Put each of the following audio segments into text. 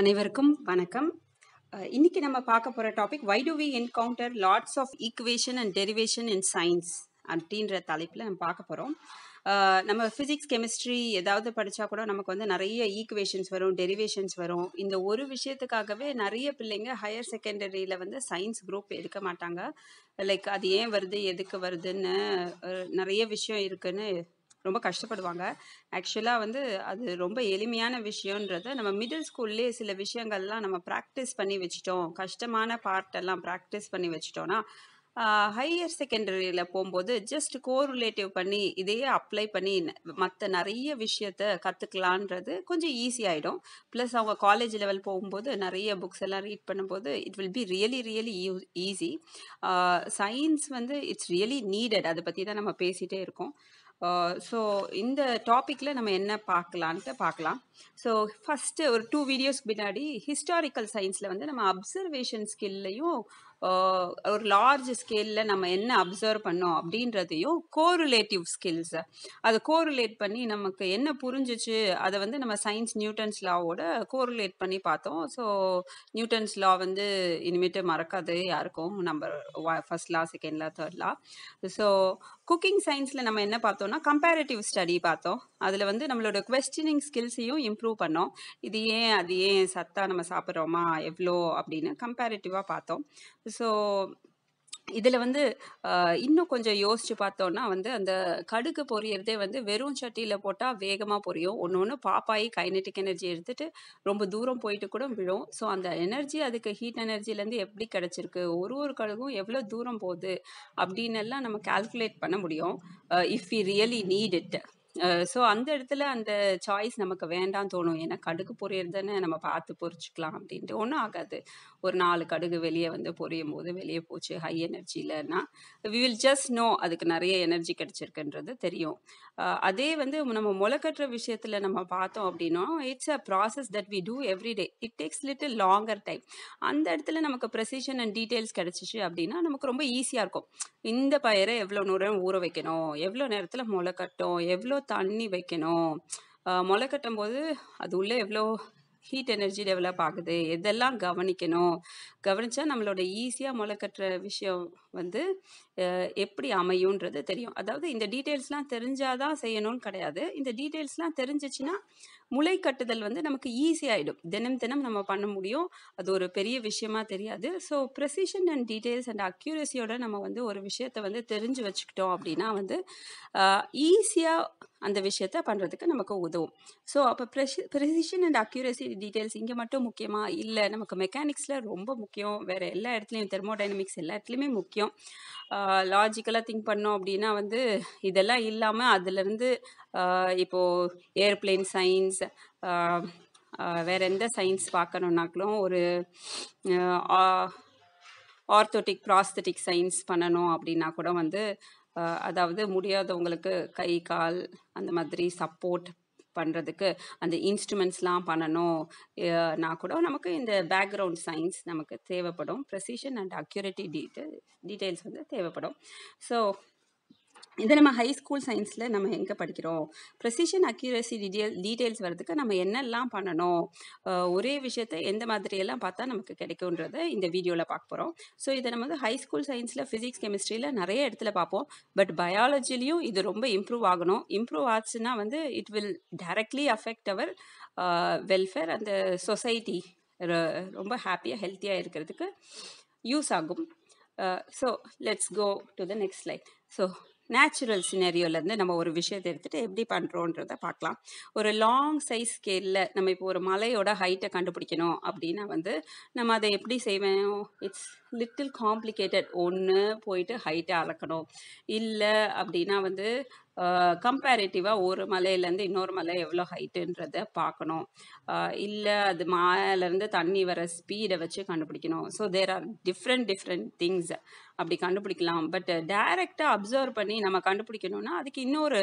அனைவருக்கும் வணக்கம் இன்னைக்கு நம்ம பார்க்க போகிற topic why do we encounter lots of equation and derivation in science அப்படின்ற தலைப்பில் நம்ம பார்க்க போகிறோம் நம்ம ஃபிசிக்ஸ் கெமிஸ்ட்ரி ஏதாவது படித்தா கூட நமக்கு வந்து நிறைய ஈக்குவேஷன்ஸ் வரும் டெரிவேஷன்ஸ் வரும் இந்த ஒரு விஷயத்துக்காகவே நிறைய பிள்ளைங்க ஹையர் செகண்டரியில் வந்து சயின்ஸ் குரூப் எடுக்க மாட்டாங்க லைக் அது ஏன் வருது எதுக்கு வருதுன்னு நிறைய விஷயம் இருக்குதுன்னு ரொம்ப கஷ்டப்படுவாங்க ஆக்சுவலாக வந்து அது ரொம்ப எளிமையான விஷயன்றத நம்ம மிடில் ஸ்கூல்லேயே சில விஷயங்கள்லாம் நம்ம ப்ராக்டிஸ் பண்ணி வச்சுட்டோம் கஷ்டமான பார்ட்டெல்லாம் ப்ராக்டிஸ் பண்ணி வச்சுட்டோம்னா ஹையர் செகண்டரியில் போகும்போது ஜஸ்ட் ரிலேட்டிவ் பண்ணி இதையே அப்ளை பண்ணி மற்ற நிறைய விஷயத்த கற்றுக்கலான்றது கொஞ்சம் ஈஸி ஆகிடும் ப்ளஸ் அவங்க காலேஜ் லெவல் போகும்போது நிறைய புக்ஸ் எல்லாம் ரீட் பண்ணும்போது it will be really really easy science வந்து இட்ஸ் ரியலி நீடட் அதை பற்றி தான் நம்ம பேசிகிட்டே இருக்கோம் ஸோ இந்த டாப்பிக்கில் நம்ம என்ன பார்க்கலான்ட்டு பார்க்கலாம் ஸோ ஃபஸ்ட்டு ஒரு டூ வீடியோஸ்க்கு பின்னாடி ஹிஸ்டாரிக்கல் சயின்ஸில் வந்து நம்ம அப்சர்வேஷன் ஸ்கில்லையும் ஒரு லார்ஜ் ஸ்கேலில் நம்ம என்ன அப்சர்வ் பண்ணோம் அப்படின்றதையும் கோரிலேட்டிவ் ஸ்கில்ஸை அதை கோரிலேட் பண்ணி நமக்கு என்ன புரிஞ்சிச்சு அதை வந்து நம்ம சயின்ஸ் நியூட்டன்ஸ் லாவோட கோரிலேட் பண்ணி பார்த்தோம் ஸோ நியூட்டன்ஸ் லா வந்து இனிமேட்டு மறக்காது யாருக்கும் number first law second law third law so cooking சயின்ஸில் நம்ம என்ன பார்த்தோம்னா கம்பேரட்டிவ் ஸ்டடி பார்த்தோம் அதில் வந்து நம்மளோட கொஸ்டினிங் ஸ்கில்ஸையும் இம்ப்ரூவ் பண்ணோம் இது ஏன் அது ஏன் சத்தாக நம்ம சாப்பிட்றோமா எவ்வளோ அப்படின்னு கம்பேரட்டிவாக பார்த்தோம் ஸோ இதில் வந்து இன்னும் கொஞ்சம் யோசித்து பார்த்தோன்னா வந்து அந்த கடுகு பொரியறதே வந்து வெறும் சட்டியில் போட்டால் வேகமாக பொரியும் ஒன்று ஒன்று பாப்பாயி கைனெட்டிக் எனர்ஜி எடுத்துகிட்டு ரொம்ப தூரம் போயிட்டு கூட விழும் ஸோ அந்த எனர்ஜி அதுக்கு ஹீட் எனர்ஜிலேருந்து எப்படி கிடச்சிருக்கு ஒரு ஒரு கடுகும் எவ்வளோ தூரம் போகுது அப்படின்னு எல்லாம் நம்ம கால்குலேட் பண்ண முடியும் if you really need it so அந்த இடத்துல அந்த சாய்ஸ் நமக்கு வேண்டாம் தோணும். ஏன்னா கடுகு பொரியறது தானே நம்ம பார்த்து பொரிச்சுக்கலாம் அப்படின்ட்டு. ஒன்றும் ஆகாது. ஒரு நாலு கடுகு வெளியே வந்து பொரியும் போது வெளியே போச்சு ஹை எனர்ஜிலன்னா, வி வில் ஜஸ்ட் நோ அதுக்கு நிறைய எனர்ஜி கிடைச்சிருக்குன்றது தெரியும். அதே வந்து நம்ம முளைக்கட்டுற கட்டுற நம்ம பார்த்தோம் அப்படின்னா, it's a process that we do every day. It takes little longer time. அந்த இடத்துல நமக்கு ப்ரெசிஷன் அண்ட் டீட்டெயில்ஸ் கிடச்சிச்சு அப்படின்னா, நமக்கு ரொம்ப ஈஸியாக இருக்கும். இந்த பயிரை எவ்வளோ நேரம் ஊற வைக்கணும் எவ்வளோ நேரத்தில் முளை கட்டும் எவ்வளோ தண்ணி வைக்கணும் முளை கட்டும் போது அது உள்ளே எவ்வளோ ஹீட் எனர்ஜி டெவலப் ஆகுது இதெல்லாம் கவனிக்கணும் கவனித்தா நம்மளோட ஈஸியாக முளை கட்டுற விஷயம் வந்து எப்படி அமையும்ன்றது தெரியும் அதாவது இந்த டீட்டெயில்ஸ்லாம் தெரிஞ்சாதான் செய்யணும்னு கிடையாது இந்த டீட்டெயில்ஸ்லாம் தெரிஞ்சிச்சுன்னா முளை கட்டுதல் வந்து நமக்கு ஈஸியாகிடும் தினம் தினம் நம்ம பண்ண முடியும் அது ஒரு பெரிய விஷயமா தெரியாது so precision and details and அக்யூரஸியோட நம்ம வந்து ஒரு விஷயத்தை வந்து தெரிஞ்சு வச்சுக்கிட்டோம் அப்படின்னா வந்து ஈஸியாக அந்த விஷயத்த பண்ணுறதுக்கு நமக்கு உதவும் ஸோ அப்போ ப்ரெஷி ப்ரெசிஷன் அண்ட் அக்யூரசி டீட்டெயில்ஸ் இங்கே மட்டும் முக்கியமாக இல்லை நமக்கு மெக்கானிக்ஸில் ரொம்ப முக்கியம் வேறு எல்லா இடத்துலையும் தெர்மோடைனமிக்ஸ் எல்லா இடத்துலையுமே முக்கியம் லாஜிக்கலாக திங்க் பண்ணோம் அப்படின்னா வந்து இதெல்லாம் இல்லாமல் அதுலேருந்து இப்போது ஏர்பிளேன் சயின்ஸ் வேறு எந்த சயின்ஸ் பார்க்கணுன்னாக்களும் ஒரு ஆர்த்தோட்டிக் ப்ராஸ்தட்டிக் சயின்ஸ் பண்ணணும் அப்படின்னா கூட வந்து அதாவது முடியாதவங்களுக்கு கை கால் அந்த மாதிரி சப்போர்ட் பண்ணுறதுக்கு அந்த இன்ஸ்ட்ருமெண்ட்ஸ்லாம் பண்ணணும் நான் கூட நமக்கு இந்த பேக்ரவுண்ட் சயின்ஸ் நமக்கு தேவைப்படும் precision and accuracy detail details வந்து தேவைப்படும் ஸோ இதை நம்ம ஹை ஸ்கூல் சயின்ஸில் நம்ம எங்கே படிக்கிறோம் ப்ரெசிஷன் அக்யூரசி டீடெயில் டீட்டெயில்ஸ் வர்றதுக்கு நம்ம என்னெல்லாம் பண்ணணும் ஒரே விஷயத்த எந்த மாதிரியெல்லாம் பார்த்தா நமக்கு கிடைக்கும்ன்றத இந்த வீடியோவில் பார்க்க போகிறோம் ஸோ இதை நம்ம வந்து ஹை ஸ்கூல் சயின்ஸில் ஃபிசிக்ஸ் கெமிஸ்ட்ரியில் நிறைய இடத்துல பார்ப்போம் பட் பயாலஜிலையும் இது ரொம்ப இம்ப்ரூவ் ஆகணும் இம்ப்ரூவ் ஆச்சுன்னா வந்து it will directly affect our welfare அந்த சொசைட்டி ரொம்ப ஹாப்பியாக ஹெல்த்தியாக இருக்கிறதுக்கு யூஸ் ஆகும் so let's go to the next slide so natural சினரியோலேருந்து நம்ம ஒரு விஷயத்தை எடுத்துகிட்டு எப்படி பண்ணுறோன்றதை பார்க்கலாம் ஒரு லாங் சைஸ் ஸ்கேலில் நம்ம இப்போ ஒரு மலையோட ஹைட்டை கண்டுபிடிக்கணும் அப்படின்னா வந்து நம்ம அதை எப்படி செய்வோம் இட்ஸ் லிட்டில் காம்ப்ளிகேட்டட் ஒன்று போயிட்டு ஹைட்டை அளக்கணும் இல்லை அப்படின்னா வந்து கம்பேரிட்டிவாக ஒரு மலையிலேருந்து இன்னொரு மலை எவ்வளோ ஹைட்டுன்றத பார்க்கணும் இல்லை அது மாலேருந்து தண்ணி வர ஸ்பீடை வச்சு கண்டுபிடிக்கணும் so there are different different things அப்படி கண்டுபிடிக்கலாம் பட் டைரெக்டாக அப்சர்வ் பண்ணி நம்ம கண்டுபிடிக்கணும்னா அதுக்கு இன்னொரு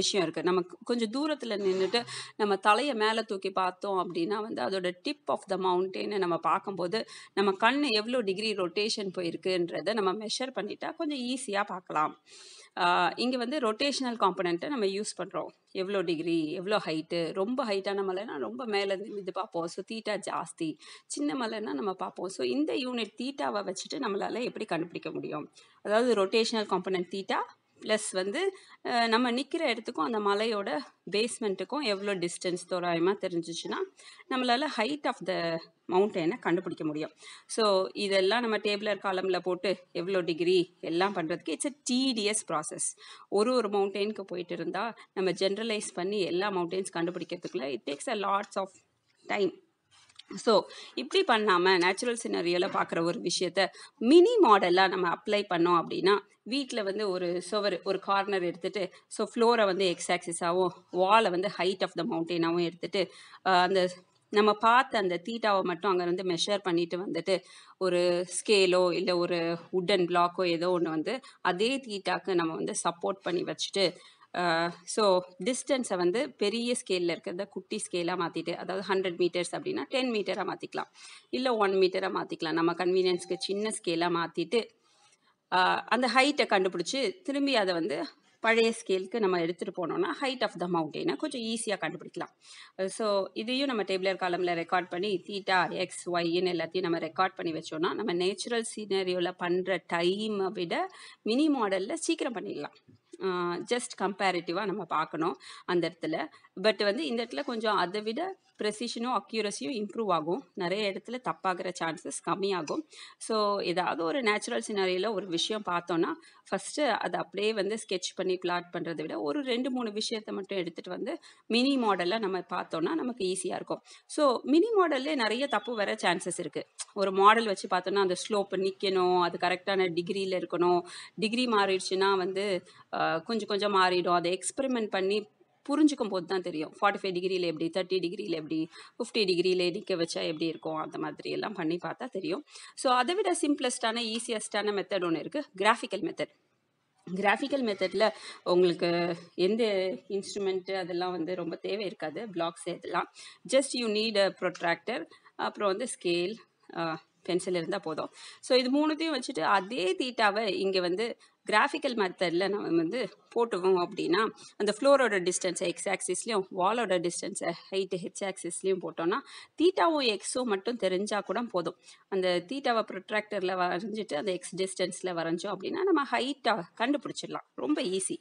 விஷயம் இருக்குது நம்ம கொஞ்சம் தூரத்தில் நின்றுட்டு நம்ம தலையை மேலே தூக்கி பார்த்தோம் அப்படின்னா வந்து அதோட டிப் ஆஃப் த மவுண்டெயினை நம்ம பார்க்கும்போது நம்ம கண் எவ்வளோ டிகிரி ரொட்டேஷன் போயிருக்குன்றதை நம்ம மெஷர் பண்ணிட்டா கொஞ்சம் ஈஸியாக பார்க்கலாம் இங்கே வந்து ரொட்டேஷனல் காம்பனண்ட்டை நம்ம யூஸ் பண்ணுறோம் எவ்வளோ டிகிரி எவ்வளோ ஹைட்டு ரொம்ப ஹைட்டான மலைனா ரொம்ப மேலேருந்து இது பார்ப்போம் ஸோ தீட்டா ஜாஸ்தி சின்ன மலைனா நம்ம பார்ப்போம் ஸோ இந்த யூனிட் தீட்டாவை வச்சுட்டு நம்மளால் எப்படி கண்டுபிடிக்க முடியும் அதாவது ரொட்டேஷனல் காம்பனண்ட் தீட்டா ப்ளஸ் வந்து நம்ம நிற்கிற இடத்துக்கும் அந்த மலையோட பேஸ்மெண்ட்டுக்கும் எவ்வளோ டிஸ்டன்ஸ் தோராயமாக தெரிஞ்சிச்சுன்னா நம்மளால் ஹைட் ஆஃப் த மவுண்டனை கண்டுபிடிக்க முடியும் ஸோ இதெல்லாம் நம்ம டேபிளர் காலமில் போட்டு எவ்வளோ டிகிரி எல்லாம் பண்ணுறதுக்கு இட்ஸ் அ டிடிஎஸ் ப்ராசஸ் ஒரு ஒரு மவுண்டெயினுக்கு போயிட்டு இருந்தால் நம்ம ஜென்ரலைஸ் பண்ணி எல்லா மவுண்டெயின்ஸ் கண்டுபிடிக்கிறதுக்குள்ள it takes a lots of time so இப்படி பண்ணாமல் நேச்சுரல் சினரியெல்லாம் பார்க்குற ஒரு விஷயத்த மினி மாடலாக நம்ம அப்ளை பண்ணோம் அப்படின்னா வீட்டில் வந்து ஒரு சுவர் ஒரு கார்னர் எடுத்துகிட்டு ஸோ ஃப்ளோரை வந்து எக்ஸாக்சிஸாகவும் வாலை வந்து ஹைட் ஆஃப் த மவுண்டெயினாகவும் எடுத்துகிட்டு அந்த நம்ம பார்த்து அந்த தீட்டாவை மட்டும் அங்கே வந்து மெஷர் பண்ணிட்டு வந்துட்டு ஒரு ஸ்கேலோ இல்லை ஒரு உட்டன் பிளாக்கோ ஏதோ ஒன்று வந்து அதே தீட்டாக்கு நம்ம வந்து சப்போர்ட் பண்ணி வச்சுட்டு ஸோ டிஸ்டன்ஸை வந்து பெரிய ஸ்கேலில் இருக்கிறத குட்டி ஸ்கேலாக மாற்றிட்டு அதாவது ஹண்ட்ரட் மீட்டர்ஸ் அப்படின்னா டென் மீட்டராக மாற்றிக்கலாம் இல்லை ஒன் மீட்டராக மாற்றிக்கலாம் நம்ம கன்வீனியன்ஸ்க்கு சின்ன ஸ்கேலாக மாற்றிட்டு அந்த ஹைட்டை கண்டுபிடிச்சி திரும்பி அதை வந்து பழைய ஸ்கேலுக்கு நம்ம எடுத்துகிட்டு போனோம்னா ஹைட் ஆஃப் த மவுண்டெயினை கொஞ்சம் ஈஸியாக கண்டுபிடிக்கலாம் ஸோ இதையும் நம்ம டேபிளர் காலமில் ரெக்கார்ட் பண்ணி தீட்டா எக்ஸ் ஒய்ன்னு எல்லாத்தையும் நம்ம ரெக்கார்ட் பண்ணி வச்சோம்னா நம்ம நேச்சுரல் சீனரியோவில் பண்ணுற டைமை விட மினி மாடலில் சீக்கிரம் பண்ணிடலாம் ஜஸ்ட் கம்பேரிட்டிவாக நம்ம பார்க்கணும் அந்த இடத்துல பட் வந்து இந்த இடத்துல கொஞ்சம் அதை விட ப்ரெசிஷனும் அக்யூரஸியும் இம்ப்ரூவ் ஆகும் நிறைய இடத்துல தப்பாகிற சான்சஸ் கம்மியாகும் ஸோ ஏதாவது ஒரு நேச்சுரல் சினாரியில் ஒரு விஷயம் பார்த்தோன்னா ஃபஸ்ட்டு அதை அப்படியே வந்து ஸ்கெட்ச் பண்ணி பிளாட் பண்ணுறதை விட ஒரு ரெண்டு மூணு விஷயத்தை மட்டும் எடுத்துகிட்டு வந்து மினி மாடலில் நம்ம பார்த்தோன்னா நமக்கு ஈஸியாக இருக்கும் ஸோ மினி மாடல்லே நிறைய தப்பு வர சான்சஸ் இருக்குது ஒரு மாடல் வச்சு பார்த்தோன்னா அந்த ஸ்லோப்பு நிற்கணும் அது கரெக்டான டிகிரியில் இருக்கணும் டிகிரி மாறிடுச்சுன்னா வந்து கொஞ்சம் கொஞ்சம் மாறிடும் அதை எக்ஸ்பெரிமெண்ட் பண்ணி புரிஞ்சுக்கும் போது தான் தெரியும் ஃபார்ட்டி ஃபைவ் டிகிரியில் எப்படி தேர்ட்டி டிகிரியில் எப்படி ஃபிஃப்டி டிகிரியில் நிற்க வச்சா எப்படி இருக்கும் அந்த மாதிரி எல்லாம் பண்ணி பார்த்தா தெரியும் ஸோ அதை விட சிம்பிளஸ்டான ஈஸியஸ்டான மெத்தட் ஒன்று இருக்குது கிராஃபிக்கல் மெத்தட் கிராஃபிக்கல் மெத்தடில் உங்களுக்கு எந்த இன்ஸ்ட்ருமெண்ட்டு அதெல்லாம் வந்து ரொம்ப தேவை இருக்காது பிளாக்ஸ் இதெல்லாம் just you need a protractor அப்புறம் வந்து ஸ்கேல் பென்சில் இருந்தால் போதும் ஸோ இது மூணுத்தையும் வச்சுட்டு அதே தீட்டாவை இங்கே வந்து கிராஃபிக்கல் மெத்தடில் நம்ம வந்து போட்டுவோம் அப்படின்னா அந்த ஃப்ளோரோட டிஸ்டன்ஸை எக்ஸ் ஆக்சிஸ்லேயும் வாலோட டிஸ்டன்ஸை ஹைட்டு ஹெச் ஆக்சிஸ்லேயும் போட்டோன்னா தீட்டாவும் எக்ஸும் மட்டும் தெரிஞ்சால் கூட போதும் அந்த தீட்டாவை ப்ரொட்ராக்டரில் வரைஞ்சிட்டு அந்த எக்ஸ் டிஸ்டன்ஸில் வரைஞ்சோம் அப்படின்னா நம்ம ஹைட்டாக கண்டுபிடிச்சிடலாம் ரொம்ப ஈஸி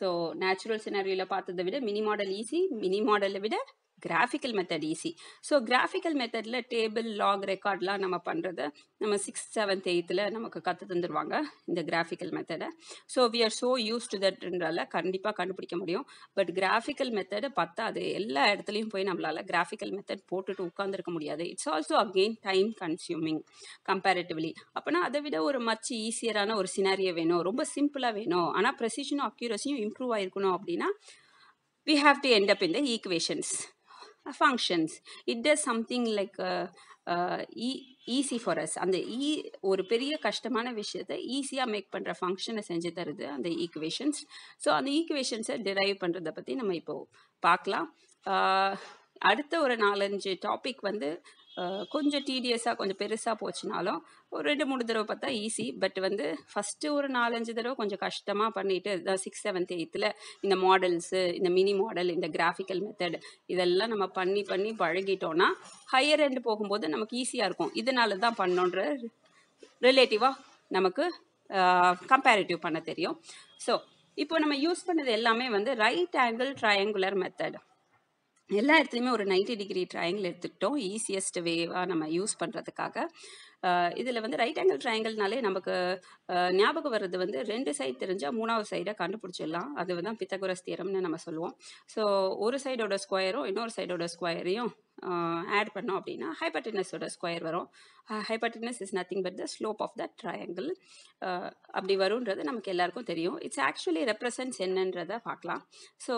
ஸோ நேச்சுரல் சினாரியில் பார்த்ததை விட மினி மாடல் ஈஸி மினி மாடலை விட graphical method easy so graphical மெத்தடில் டேபிள் லாக் ரெக்கார்ட்லாம் நம்ம பண்ணுறத நம்ம சிக்ஸ்த் செவன்த் எயித்தில் நமக்கு கற்று தந்துடுவாங்க இந்த கிராஃபிக்கல் மெத்தடை so we are so use to தட்ன்றால கண்டிப்பாக கண்டுபிடிக்க முடியும் பட் கிராஃபிக்கல் மெத்தடு அது எல்லா இடத்துலையும் போய் நம்மளால் கிராஃபிக்கல் மெத்தட் போட்டுட்டு உட்காந்துருக்க முடியாது it's also again time consuming comparatively அப்போனா அதை விட ஒரு மச் ஈஸியரான ஒரு சினாரியோ வேணும் ரொம்ப சிம்பிளாக வேணும் ஆனால் ப்ரெசிஷனும் அக்யூரஸியும் இம்ப்ரூவ் ஆகிருக்கணும் அப்படின்னா we have to end up in the equations Uh, functions it does something like uh, uh, easy for us அந்த ஈ e, ஒரு பெரிய கஷ்டமான விஷயத்தை ஈஸியாக மேக் பண்ணுற ஃபங்க்ஷனை செஞ்சு தருது அந்த ஈக்குவேஷன்ஸ் ஸோ அந்த ஈக்குவேஷன்ஸை டிரைவ் பண்ணுறதை பற்றி நம்ம இப்போது பார்க்கலாம் uh, அடுத்த ஒரு நாலஞ்சு டாபிக் வந்து கொஞ்சம் டீடியஸாக கொஞ்சம் பெருசாக போச்சுனாலும் ஒரு ரெண்டு மூணு தடவை பார்த்தா ஈஸி பட் வந்து ஃபஸ்ட்டு ஒரு நாலஞ்சு தடவை கொஞ்சம் கஷ்டமாக பண்ணிவிட்டு சிக்ஸ் செவன்த் எயித்தில் இந்த மாடல்ஸு இந்த மினி மாடல் இந்த கிராஃபிக்கல் மெத்தட் இதெல்லாம் நம்ம பண்ணி பண்ணி பழகிட்டோன்னா ஹையர் எண்டு போகும்போது நமக்கு ஈஸியாக இருக்கும் இதனால தான் பண்ணோன்ற ரிலேட்டிவாக நமக்கு கம்பேரிட்டிவ் பண்ண தெரியும் ஸோ இப்போ நம்ம யூஸ் பண்ணது எல்லாமே வந்து ரைட் ஆங்கிள் ட்ரையாங்குலர் மெத்தட் எல்லா இடத்துலையுமே ஒரு நைன்டி டிகிரி ட்ரையாங்கிள் எடுத்துக்கிட்டோம் ஈஸியஸ்ட் வேவாக நம்ம யூஸ் பண்ணுறதுக்காக இதில் வந்து ரைட் ஆங்கிள் ட்ரையாங்கிள்னாலே நமக்கு ஞாபகம் வர்றது வந்து ரெண்டு சைடு தெரிஞ்சால் மூணாவது சைடை கண்டுபிடிச்சிடலாம் அது வந்து பித்தகுரஸ் தீரம்னு நம்ம சொல்லுவோம் ஸோ ஒரு சைடோட ஸ்கொயரும் இன்னொரு சைடோட ஸ்கொயரையும் ஆட் பண்ணோம் அப்படின்னா ஹைபர்டினஸோட ஸ்கொயர் வரும் hypotenuse is nothing but the slope of the triangle அப்படி வரும்ன்றது நமக்கு எல்லாருக்கும் தெரியும் இட்ஸ் ஆக்சுவலி ரெப்ரசன்ஸ் என்னன்றதை பார்க்கலாம் ஸோ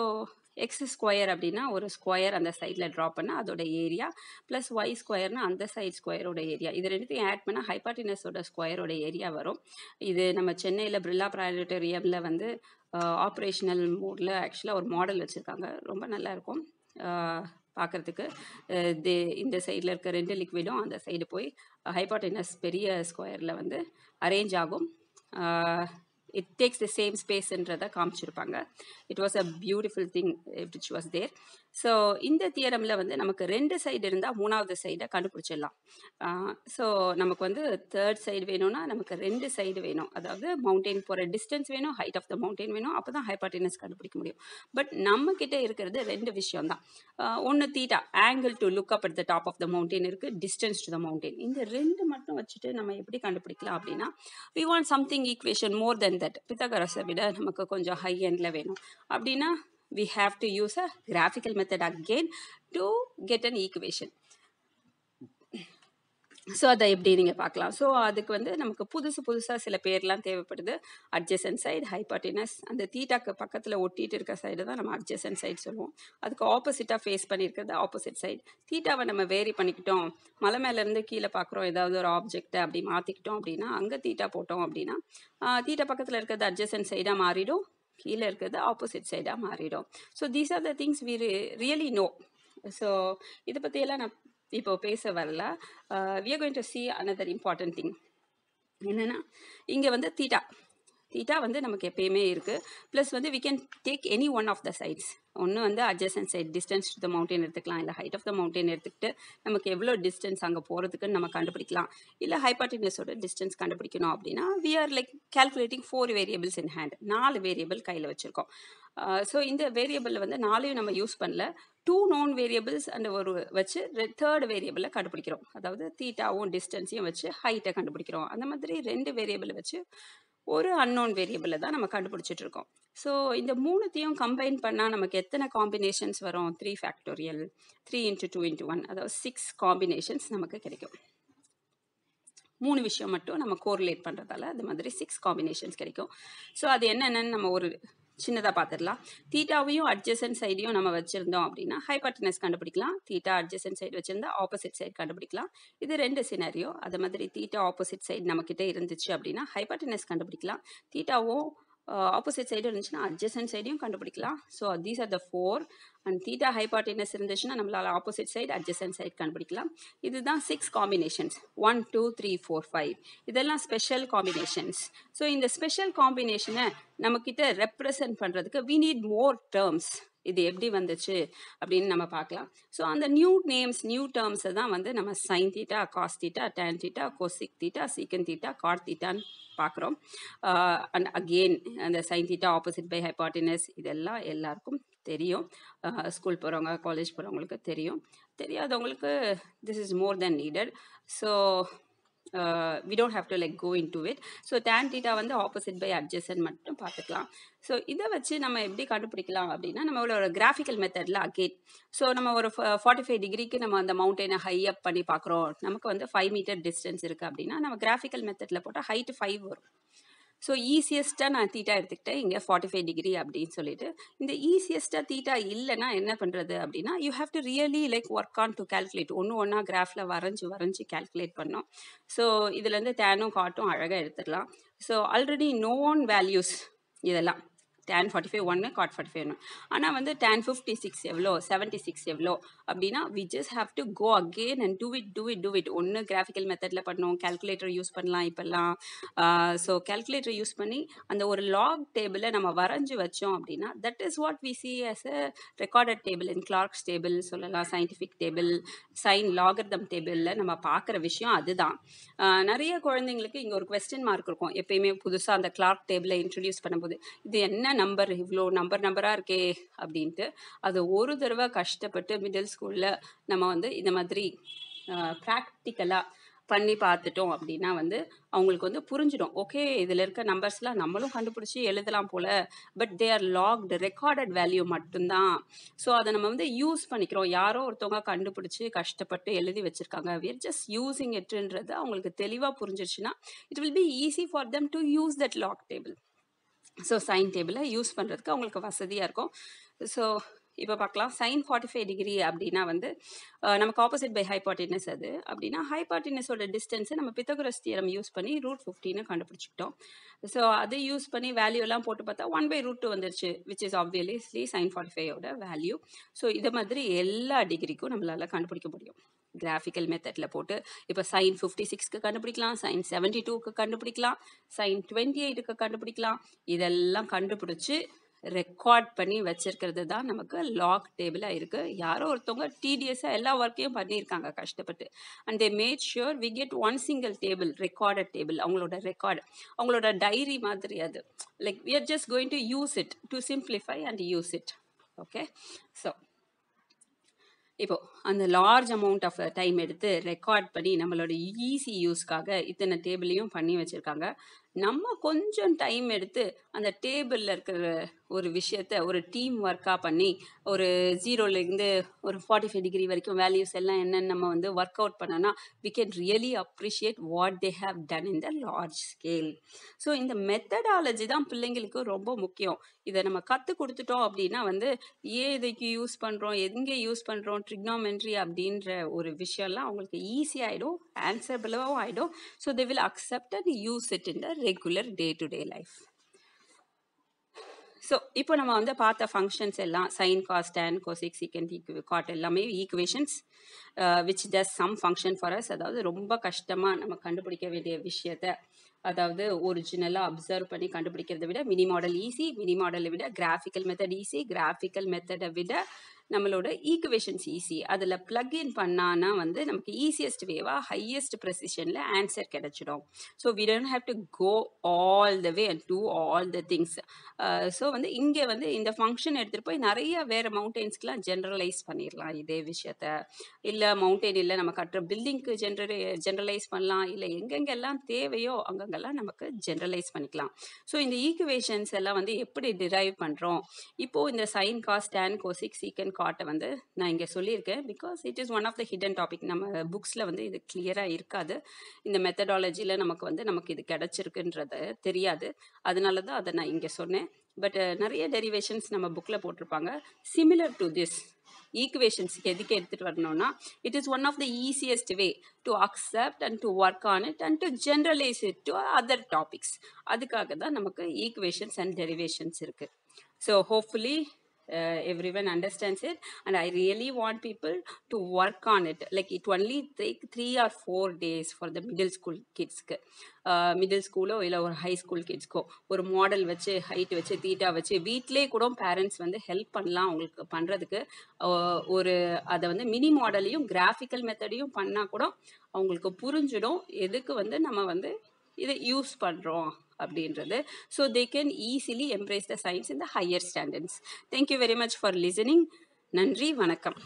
எக்ஸ் ஸ்கொயர் அப்படின்னா ஒரு ஸ்கொயர் அந்த சைடில் ட்ரா பண்ணால் அதோட ஏரியா ப்ளஸ் ஒய் ஸ்கொயர்னா அந்த சைட் ஸ்கொயரோட ஏரியா இது ரெண்டுத்தையும் ஆட் பண்ணால் ஹைப்பாட்டினஸோட ஸ்கொயரோட ஏரியா வரும் இது நம்ம சென்னையில் பிர்லா ப்ராடட்டோரியமில் வந்து ஆப்ரேஷனல் மோடில் ஆக்சுவலாக ஒரு மாடல் வச்சுருக்காங்க ரொம்ப நல்லாயிருக்கும் பார்க்குறதுக்கு தே இந்த சைடில் இருக்க ரெண்டு லிக்விடும் அந்த சைடு போய் ஹைபாட்டினஸ் பெரிய ஸ்கொயரில் வந்து அரேஞ்ச் ஆகும் இட் டேக்ஸ் த சேம் ஸ்பேஸ்ன்றதை காமிச்சிருப்பாங்க it was a beautiful thing which was there so இந்த தியரமில் வந்து நமக்கு ரெண்டு சைடு இருந்தால் மூணாவது சைடை கண்டுபிடிச்சிடலாம் ஸோ நமக்கு வந்து தேர்ட் சைடு வேணும்னா நமக்கு ரெண்டு சைடு வேணும் அதாவது மவுண்டெயின் போகிற டிஸ்டன்ஸ் வேணும் ஹைட் ஆஃப் த மவுண்டெயின் வேணும் அப்போ தான் ஹைப்பாட்டினஸ் கண்டுபிடிக்க முடியும் பட் நம்மக்கிட்ட இருக்கிறது ரெண்டு விஷயம் தான் ஒன்று theta angle to look up at the top of the mountain இருக்குது டிஸ்டன்ஸ் டு த மவுண்டெயின் இந்த ரெண்டு மட்டும் வச்சுட்டு நம்ம எப்படி கண்டுபிடிக்கலாம் அப்படின்னா we want something equation more than the that பித்தகரஸை விட நமக்கு கொஞ்சம் ஹை எண்டில் வேணும் அப்படின்னா we have to use a graphical method again to get an equation. So அதை எப்படி நீங்கள் பார்க்கலாம் ஸோ அதுக்கு வந்து நமக்கு புதுசு புதுசாக சில பேர்லாம் தேவைப்படுது அட்ஜசன் சைடு ஹைபாட்டினஸ் அந்த தீட்டாக்கு பக்கத்தில் ஒட்டிட்டு இருக்க சைடு தான் நம்ம அட்ஜசன் சைடு சொல்லுவோம் அதுக்கு ஆப்போசிட்டாக ஃபேஸ் பண்ணியிருக்கிறது ஆப்போசிட் சைடு தீட்டாவை நம்ம வேரி பண்ணிக்கிட்டோம் மலை மேலேருந்து கீழே பார்க்குறோம் ஏதாவது ஒரு ஆப்ஜெக்டை அப்படி மாற்றிக்கிட்டோம் அப்படின்னா அங்கே தீட்டா போட்டோம் அப்படின்னா தீட்டா பக்கத்தில் இருக்கிறது அட்ஜசன் சைடாக மாறிடும் கீழே இருக்கிறது ஆப்போசிட் சைடாக மாறிடும் so these are the things we really know so இதை பற்றியெல்லாம் நான் இப்போ பேச வரல we are going to see another important thing என்னென்னா இங்கே வந்து தீட்டா தீட்டா வந்து நமக்கு எப்பயுமே இருக்குது ப்ளஸ் வந்து we can take any one of the sides ஒன்று வந்து adjacent side distance to the mountain எடுத்துக்கலாம் இல்லை ஹைட் ஆஃப் த மவுண்டன் எடுத்துக்கிட்டு நமக்கு எவ்வளோ டிஸ்டன்ஸ் அங்கே போகிறதுக்குன்னு நம்ம கண்டுபிடிக்கலாம் இல்லை ஹைபாட்டினஸோட டிஸ்டன்ஸ் கண்டுபிடிக்கணும் அப்படின்னா we are like calculating four variables in hand நாலு வேரியபிள் கையில் வச்சுருக்கோம் ஸோ இந்த வேரியபிளில் வந்து நாலையும் நம்ம யூஸ் பண்ணல டூ நோன் வேரியபிள்ஸ் அண்ட் ஒரு வச்சு தேர்ட் வேரியபிளை கண்டுபிடிக்கிறோம் அதாவது தீட்டாவும் டிஸ்டன்ஸையும் வச்சு ஹைட்டை கண்டுபிடிக்கிறோம் அந்த மாதிரி ரெண்டு வேரியபிளை வச்சு ஒரு அன்னோன் வேரியபிளை தான் நம்ம கண்டுபிடிச்சிட்டு இருக்கோம் ஸோ இந்த மூணுத்தையும் கம்பைன் பண்ணால் நமக்கு எத்தனை காம்பினேஷன்ஸ் வரும் three factorial three into two into one அதாவது சிக்ஸ் காம்பினேஷன்ஸ் நமக்கு கிடைக்கும் மூணு விஷயம் மட்டும் நம்ம கோரிலேட் பண்ணுறதால அது மாதிரி சிக்ஸ் காம்பினேஷன்ஸ் கிடைக்கும் ஸோ அது என்னென்னு நம்ம ஒரு சின்னதாக பார்த்துடலாம் தீட்டாவையும் அட்ஜசன்ட் சைடையும் நம்ம வச்சுருந்தோம் அப்படின்னா ஹைபர்டனஸ் கண்டுபிடிக்கலாம் தீட்டா அட்ஜசன்ட் சைடு வச்சுருந்தா ஆப்போசிட் சைடு கண்டுபிடிக்கலாம் இது ரெண்டு சினாரியோ அது மாதிரி தீட்டா ஆப்போசிட் சைடு நம்மக்கிட்ட இருந்துச்சு அப்படின்னா ஹைபர்டனஸ் கண்டுபிடிக்கலாம் தீட்டாவும் ஆப்போசிட் சைடும் இருந்துச்சுன்னா அட்ஜசன்ட் சைடையும் கண்டுபிடிக்கலாம் so these are the four and theta hypotenuse இருந்துச்சுன்னா நம்மளால் ஆப்போசிட் சைடு அட்ஜஸ்டன் சைட் கண்டுபிடிக்கலாம் இதுதான் six combinations one two three four five இதெல்லாம் ஸ்பெஷல் காம்பினேஷன்ஸ் ஸோ இந்த ஸ்பெஷல் காம்பினேஷனை நம்மக்கிட்ட ரெப்ரசன்ட் பண்ணுறதுக்கு வி நீட் மோர் டேர்ம்ஸ் இது எப்படி வந்துச்சு அப்படின்னு நம்ம பார்க்கலாம் ஸோ அந்த நியூ நேம்ஸ் நியூ டேர்ம்ஸை தான் வந்து நம்ம sine theta cos theta tan theta cosec theta secant theta cot தீட்டான்னு பார்க்குறோம் அண்ட் அகெயின் அந்த sine theta opposite by hypotenuse இதெல்லாம் எல்லாருக்கும் தெரியும் ஸ்கூல் போகிறவங்க காலேஜ் போகிறவங்களுக்கு தெரியும் தெரியாதவங்களுக்கு this is more than needed so we don't have to like go into it so tan theta வந்து ஆப்போசிட் பை அட்ஜஸ்ட் மட்டும் பார்த்துக்கலாம் ஸோ இதை வச்சு நம்ம எப்படி கண்டுபிடிக்கலாம் அப்படின்னா நம்மளோட கிராஃபிக்கல் மெத்தடில் அகேட் ஸோ நம்ம ஒரு ஃபார்ட்டி ஃபைவ் டிகிரிக்கு நம்ம அந்த மவுண்டெயினை ஹை அப் பண்ணி பார்க்குறோம் நமக்கு வந்து ஃபைவ் மீட்டர் டிஸ்டன்ஸ் இருக்குது அப்படின்னா நம்ம கிராஃபிக்கல் மெத்தடில் போட்டால் ஹைட்டு ஃபைவ் வரும் ஸோ ஈஸியஸ்ட்டாக நான் தீட்டா எடுத்துக்கிட்டேன் இங்கே ஃபார்ட்டி ஃபைவ் டிகிரி அப்படின்னு சொல்லிட்டு இந்த ஈஸியஸ்ட்டாக தீட்டா இல்லைன்னா என்ன பண்ணுறது அப்படின்னா you have to really like work on to calculate ஒன்று ஒன்றா கிராஃபில் வரைஞ்சி வரைஞ்சி கேல்குலேட் பண்ணோம் ஸோ இதுலேருந்து தேனும் காட்டும் அழகாக எடுத்துடலாம் ஸோ ஆல்ரெடி நோன் வேல்யூஸ் இதெல்லாம் டேன் ஃபார்ட்டி ஃபைவ் ஒன்று காட் ஃபார்ட்டி ஃபைவ் ஒன்று ஆனால் வந்து டேன் ஃபிஃப்டி சிக்ஸ் எவ்வளோ செவன்ட்டி சிக்ஸ் எவ்வளோ அப்படின்னா we just have to go again and do it do it do it ஒன்று கிராஃபிக்கல் மெத்தடில் பண்ணோம் கேல்குலேட்டர் யூஸ் பண்ணலாம் இப்போல்லாம் ஸோ கேல்குலேட்டர் யூஸ் பண்ணி அந்த ஒரு லாக் டேபிளை நம்ம வரைஞ்சி வச்சோம் அப்படின்னா that is what we see as a recorded table in Clark's table சொல்லலாம் சயின்டிஃபிக் டேபிள் சைன் லாகர்தம் டேபிளில் நம்ம பார்க்குற விஷயம் அதுதான் நிறைய குழந்தைங்களுக்கு இங்கே ஒரு கொஸ்டின் மார்க் இருக்கும் எப்பயுமே புதுசாக அந்த கிளார்க் டேபிளை இன்ட்ரடியூஸ் பண்ணும்போது இது என்ன நம்பர் இவ்வளோ நம்பர் நம்பராக இருக்கே அப்படின்ட்டு அது ஒரு தடவை கஷ்டப்பட்டு மிடில் ஸ்கூலில் நம்ம வந்து இந்த மாதிரி ப்ராக்டிக்கலாக பண்ணி பார்த்துட்டோம் அப்படின்னா வந்து அவங்களுக்கு வந்து புரிஞ்சிடும் ஓகே இதில் இருக்க நம்பர்ஸ்லாம் நம்மளும் கண்டுபிடிச்சி எழுதலாம் போல் but they are logged recorded value மட்டும்தான் ஸோ அதை நம்ம வந்து யூஸ் பண்ணிக்கிறோம் யாரோ ஒருத்தவங்க கண்டுபிடிச்சி கஷ்டப்பட்டு எழுதி வச்சுருக்காங்க விர் ஜஸ்ட் யூஸிங் இட்ன்றது அவங்களுக்கு தெளிவாக புரிஞ்சிருச்சுன்னா it will be easy for them to use that log table so sine டேபிளை யூஸ் பண்ணுறதுக்கு அவங்களுக்கு வசதியாக இருக்கும் ஸோ இப்போ பார்க்கலாம் சைன் ஃபார்ட்டி ஃபைவ் டிகிரி அப்படின்னா வந்து நமக்கு ஆப்போசிட் பை ஹைபாட்டினஸ் அது அப்படின்னா ஹைபாட்டினஸோட டிஸ்டன்ஸை நம்ம பித்தகுரஸ்தியரம் யூஸ் பண்ணி ரூட் ஃபிஃப்டின்னு கண்டுபிடிச்சிக்கிட்டோம் ஸோ அது யூஸ் பண்ணி வேல்யூ எல்லாம் போட்டு பார்த்தா ஒன் பை ரூட் டூ வந்துருச்சு which is obviously sine forty ஃபைவோட வேல்யூ ஸோ இதை மாதிரி எல்லா டிகிரிக்கும் நம்மளால் கண்டுபிடிக்க முடியும் கிராஃபிக்கல் மெத்தடில் போட்டு இப்போ சைன் ஃபிஃப்டி சிக்ஸ்க்கு கண்டுபிடிக்கலாம் சைன் செவன்டி டூக்கு கண்டுபிடிக்கலாம் சைன் டுவெண்ட்டி எயிட்டுக்கு கண்டுபிடிக்கலாம் இதெல்லாம் கண்டுபிடிச்சி ரெக்கார்ட் பண்ணி வச்சிருக்கிறது தான் நமக்கு லாக் டேபிளாக இருக்குது யாரோ ஒருத்தவங்க டிடிஎஸ்ஸாக எல்லா ஒர்க்கையும் பண்ணியிருக்காங்க கஷ்டப்பட்டு and they made sure we get one single table recorded table அவங்களோட ரெக்கார்டு அவங்களோட டைரி மாதிரி அது like we are just going to use it to simplify and use it okay so இப்போ அந்த லார்ஜ் அமௌண்ட் ஆஃப் டைம் எடுத்து record பண்ணி நம்மளோட easy யூஸ்க்காக இத்தனை டேபிளையும் பண்ணி வச்சுருக்காங்க நம்ம கொஞ்சம் டைம் எடுத்து அந்த டேபிளில் இருக்கிற ஒரு விஷயத்த ஒரு டீம் ஒர்க்காக பண்ணி ஒரு ஜீரோலேருந்து ஒரு ஃபார்ட்டி ஃபைவ் டிகிரி வரைக்கும் வேல்யூஸ் எல்லாம் என்னென்னு நம்ம வந்து ஒர்க் அவுட் பண்ணோன்னா we can really appreciate what they have done in the large scale so இந்த மெத்தடாலஜி தான் பிள்ளைங்களுக்கு ரொம்ப முக்கியம் இதை நம்ம கற்றுக் கொடுத்துட்டோம் அப்படின்னா வந்து ஏன் இதைக்கு யூஸ் பண்ணுறோம் எங்கே யூஸ் பண்ணுறோம் ட்ரிக்னாமெண்ட்ரி அப்படின்ற ஒரு விஷயம்லாம் அவங்களுக்கு ஈஸியாகிடும் ஆன்சபிளாகவும் ஆகிடும் so they will accept and use it in the regular day to day life so இப்போ நம்ம வந்து பார்த்த ஃபங்க்ஷன்ஸ் எல்லாம் sine cos tan cosec secant ஈக் காட் எல்லாமே equations which does some function for us அதாவது ரொம்ப கஷ்டமாக நம்ம கண்டுபிடிக்க வேண்டிய விஷயத்த அதாவது ஒரிஜினலாக அப்சர்வ் பண்ணி கண்டுபிடிக்கிறத விட மினி மாடல் ஈஸி மினி மாடலை விட கிராஃபிக்கல் மெத்தட் ஈஸி கிராஃபிக்கல் மெத்தடை விட நம்மளோட ஈக்குவேஷன்ஸ் ஈஸி அதில் ப்ளக்இன் பண்ணான்னா வந்து நமக்கு ஈஸியஸ்ட் வேவாக ஹையஸ்ட் ப்ரெசிஷனில் ஆன்சர் கிடச்சிடும் so we don't have to go all the way and do all the things so வந்து இங்கே வந்து இந்த ஃபங்க்ஷன் எடுத்துகிட்டு போய் நிறைய வேறு மவுண்டெயின்ஸ்க்கெலாம் ஜென்ரலைஸ் பண்ணிடலாம் இதே விஷயத்த இல்லை மவுண்டெயின் இல்லை நம்ம கட்டுற பில்டிங்க்கு ஜென்ரல் ஜென்ரலைஸ் பண்ணலாம் இல்லை எங்கெங்கெல்லாம் தேவையோ அங்கங்கெல்லாம் நமக்கு ஜென்ரலைஸ் பண்ணிக்கலாம் ஸோ இந்த ஈக்குவேஷன்ஸ் எல்லாம் வந்து எப்படி டிரைவ் பண்ணுறோம் இப்போது இந்த சைன் காஸ் டேன் கோசிக் சீக்கன் காட்டை வந்து நான் இங்கே சொல்லியிருக்கேன் because it is one of the hidden topic நம்ம புக்ஸில் வந்து இது கிளியராக இருக்காது இந்த மெத்தடாலஜியில் நமக்கு வந்து நமக்கு இது கிடச்சிருக்குன்றத தெரியாது அதனால தான் அதை நான் இங்கே சொன்னேன் பட் நிறைய டெரிவேஷன்ஸ் நம்ம புக்கில் போட்டிருப்பாங்க சிமிலர் டு திஸ் ஈக்குவேஷன்ஸ்க்கு எதுக்கு எடுத்துகிட்டு வரணும்னா it is one of the easiest way to accept and to work on it and to generalise it to other topics அதுக்காக தான் நமக்கு ஈக்குவேஷன்ஸ் அண்ட் டெரிவேஷன்ஸ் இருக்குது so hopefully Uh, everyone understands it and i really want people to work on it like it only take three or four days for the middle school கிட்ஸ்க்கு middle ஸ்கூலோ இல்லை ஒரு high school கிட்ஸ்க்கோ ஒரு model வச்சு height வச்சு theta வச்சு வீட்லேயே கூட பேரண்ட்ஸ் வந்து ஹெல்ப் பண்ணலாம் அவங்களுக்கு பண்ணுறதுக்கு ஒரு அதை வந்து மினி மாடலையும் கிராஃபிக்கல் மெத்தடையும் பண்ணால் கூட அவங்களுக்கு புரிஞ்சிடும் எதுக்கு வந்து நம்ம வந்து இதை யூஸ் பண்ணுறோம் அப்படின்றது so they can easily embrace the science in the higher standards thank you very much for listening நன்றி வணக்கம்